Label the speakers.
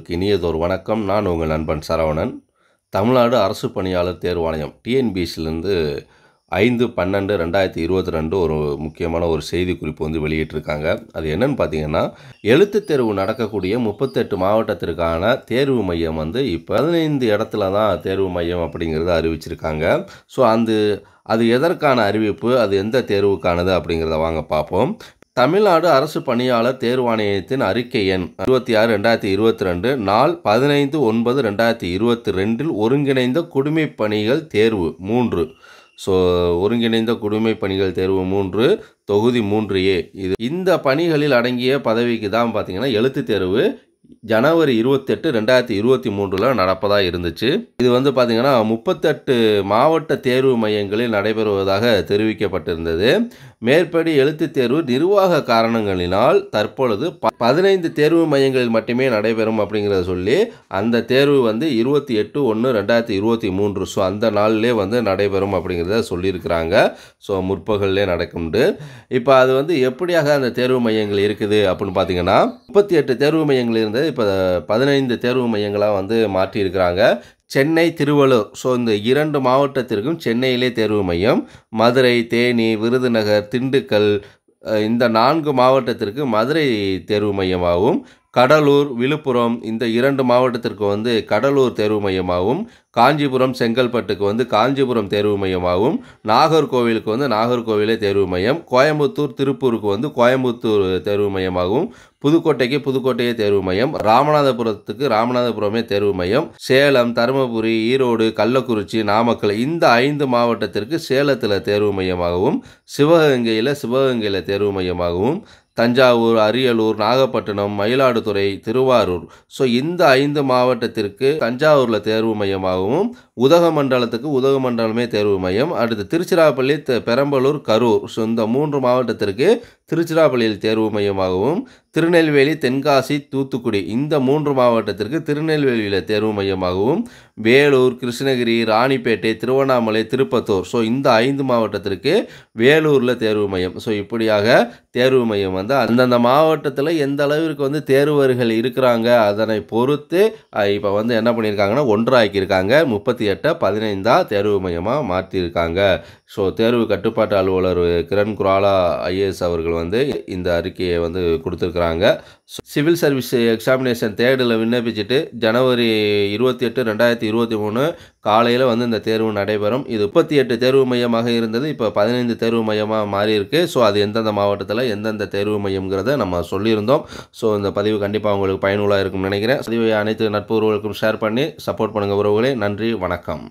Speaker 1: உங்களுக்கு இனியதொரு வணக்கம் நான் உங்கள் நண்பன் சரவணன் தமிழ்நாடு அரசு பணியாளர் தேர்வாணையம் டிஎன்பிஎஸ்சிலேருந்து ஐந்து பன்னெண்டு ரெண்டாயிரத்தி இருபத்தி ரெண்டு ஒரு முக்கியமான ஒரு செய்தி குறிப்பு வந்து வெளியிட்டிருக்காங்க அது என்னென்னு பார்த்தீங்கன்னா எழுத்து தேர்வு நடக்கக்கூடிய முப்பத்தெட்டு மாவட்டத்திற்கான தேர்வு மையம் வந்து இப்போ பதினைந்து இடத்துல தான் தேர்வு மையம் அப்படிங்கிறத அறிவிச்சிருக்காங்க ஸோ அந்த அது எதற்கான அறிவிப்பு அது எந்த தேர்வுக்கானது அப்படிங்கிறத வாங்க பார்ப்போம் தமிழ்நாடு அரசு பணியாளர் தேர்வாணையத்தின் அறிக்கை எண் இருபத்தி ஆறு ரெண்டாயிரத்தி இருபத்தி ரெண்டு நாள் பதினைந்து ஒன்பது ரெண்டாயிரத்தி இருபத்தி ரெண்டில் ஒருங்கிணைந்த குடிமை பணிகள் தேர்வு மூன்று ஸோ ஒருங்கிணைந்த குடிமை பணிகள் தேர்வு மூன்று தொகுதி மூன்று ஏ இது இந்த பணிகளில் அடங்கிய பதவிக்கு தான் பார்த்தீங்கன்னா எழுத்து தேர்வு ஜனவரி இருபத்தெட்டு ரெண்டாயிரத்தி இருபத்தி மூன்றில் நடப்பதாக இருந்துச்சு இது வந்து பார்த்திங்கன்னா முப்பத்தெட்டு மாவட்ட தேர்வு மையங்களில் நடைபெறுவதாக தெரிவிக்கப்பட்டிருந்தது மேற்படி எழுத்துத் தேர்வு நிர்வாக காரணங்களினால் தற்பொழுது ப பதினைந்து தேர்வு மையங்களில் மட்டுமே நடைபெறும் அப்படிங்கிறத சொல்லி அந்த தேர்வு வந்து இருபத்தி எட்டு ஒன்று ரெண்டாயிரத்தி இருபத்தி மூன்று ஸோ அந்த நாளிலே வந்து நடைபெறும் அப்படிங்கிறத சொல்லியிருக்கிறாங்க ஸோ முற்பகல்லே நடக்கும்ண்டு இப்போ அது வந்து எப்படியாக அந்த தேர்வு மையங்கள் இருக்குது அப்படின்னு பார்த்தீங்கன்னா முப்பத்தி எட்டு தேர்வு மையங்கள் இருந்த வந்து இப்போ பதினைந்து தேர்வு மையங்களாக வந்து மாற்றியிருக்கிறாங்க சென்னை திருவள்ளூர் ஸோ இந்த இரண்டு மாவட்டத்திற்கும் சென்னையிலே தேர்வு மையம் மதுரை தேனி விருதுநகர் திண்டுக்கல் இந்த நான்கு மாவட்டத்திற்கு மதுரை தேர்வு மையமாகவும் கடலூர் விழுப்புரம் இந்த இரண்டு மாவட்டத்திற்கு வந்து கடலூர் தேர்வு மையமாகவும் காஞ்சிபுரம் செங்கல்பட்டுக்கு வந்து காஞ்சிபுரம் தேர்வு மையமாகவும் நாகர்கோவிலுக்கு வந்து நாகர்கோவிலே தேர்வு மையம் கோயம்புத்தூர் திருப்பூருக்கு வந்து கோயம்புத்தூர் தேர்வு மையமாகவும் புதுக்கோட்டைக்கு புதுக்கோட்டையே தேர்வு மையம் ராமநாதபுரத்துக்கு ராமநாதபுரமே தேர்வு மையம் சேலம் தருமபுரி ஈரோடு கள்ளக்குறிச்சி நாமக்கல் இந்த ஐந்து மாவட்டத்திற்கு சேலத்தில் தேர்வு மையமாகவும் சிவகங்கையில் சிவகங்கையில் தேர்வு மையமாகவும் தஞ்சாவூர் அரியலூர் நாகப்பட்டினம் மயிலாடுதுறை திருவாரூர் ஸோ இந்த ஐந்து மாவட்டத்திற்கு தஞ்சாவூரில் தேர்வு மையமாகவும் உதகமண்டலத்துக்கு உதகமண்டலமே தேர்வு மையம் அடுத்து திருச்சிராப்பள்ளி பெரம்பலூர் கரூர் ஸோ இந்த மூன்று மாவட்டத்திற்கு திருச்சிராப்பள்ளியில் தேர்வு மையமாகவும் திருநெல்வேலி தென்காசி தூத்துக்குடி இந்த மூன்று மாவட்டத்திற்கு திருநெல்வேலியில் தேர்வு மையமாகவும் வேலூர் கிருஷ்ணகிரி ராணிப்பேட்டை திருவண்ணாமலை திருப்பத்தூர் ஸோ இந்த ஐந்து மாவட்டத்திற்கு வேலூரில் தேர்வு மையம் ஸோ இப்படியாக தேர்வு மையம் வந்து அந்தந்த மாவட்டத்தில் எந்த அளவிற்கு வந்து தேர்வர்கள் இருக்கிறாங்க அதனை பொறுத்து இப்போ வந்து என்ன பண்ணியிருக்காங்கன்னா ஒன்றாக்கியிருக்காங்க முப்பத்தி எட்டை பதினைந்தாக தேர்வு மையமாக மாற்றியிருக்காங்க ஸோ தேர்வு கட்டுப்பாட்டு அலுவலர் கிரண் குராலா ஐஏஎஸ் அவர்கள் வந்து இந்த அறிக்கையை வந்து கொடுத்துருக்குறாங்க சிவில் சர்வீஸ் எக்ஸாமினேஷன் தேர்டில் விண்ணப்பிச்சுட்டு ஜனவரி இருபத்தி எட்டு ரெண்டாயிரத்தி இருபத்தி மூணு காலையில் வந்து இந்த தேர்வு நடைபெறும் இது முப்பத்தி எட்டு தேர்வு மையமாக இருந்தது இப்போ பதினைந்து தேர்வு மையமாக மாறி ஸோ அது எந்தெந்த மாவட்டத்தில் எந்தெந்த தேர்வு மையம்ங்கிறத நம்ம சொல்லியிருந்தோம் ஸோ இந்த பதிவு கண்டிப்பாக உங்களுக்கு பயனுள்ளாக இருக்கும்னு நினைக்கிறேன் பதிவை அனைத்து நட்பு உறவுகளுக்கும் ஷேர் பண்ணி சப்போர்ட் பண்ணுங்கள் உறவுகளே நன்றி வணக்கம்